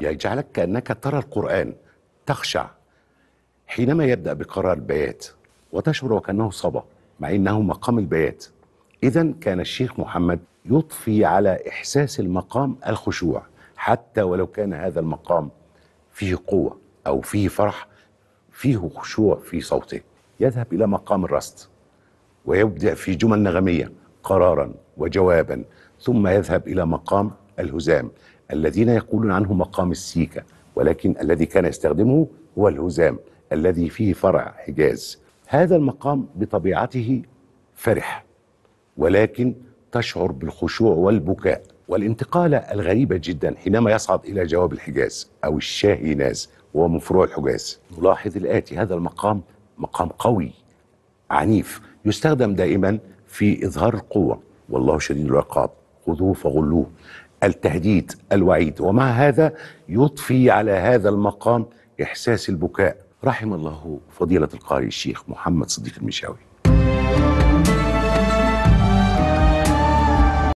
يجعلك كأنك ترى القرآن تخشع حينما يبدأ بقراءة البيات وتشعر وكأنه صبا مع أنه مقام البيات إذا كان الشيخ محمد يضفي على إحساس المقام الخشوع حتى ولو كان هذا المقام فيه قوة أو فيه فرح فيه خشوع في صوته يذهب إلى مقام الرست ويبدأ في جمل نغمية قرارا وجوابا ثم يذهب إلى مقام الهزام الذين يقولون عنه مقام السيكة ولكن الذي كان يستخدمه هو الهزام الذي فيه فرع حجاز هذا المقام بطبيعته فرح ولكن تشعر بالخشوع والبكاء والانتقالة الغريبة جدا حينما يصعد إلى جواب الحجاز أو الشاهيناز وهو من فروع الحجاز نلاحظ الآتي هذا المقام مقام قوي عنيف يستخدم دائما في إظهار القوة والله شديد العقاب خذوه فغلوه التهديد الوعيد ومع هذا يضفي على هذا المقام إحساس البكاء رحم الله فضيلة القارئ الشيخ محمد صديق المشاوي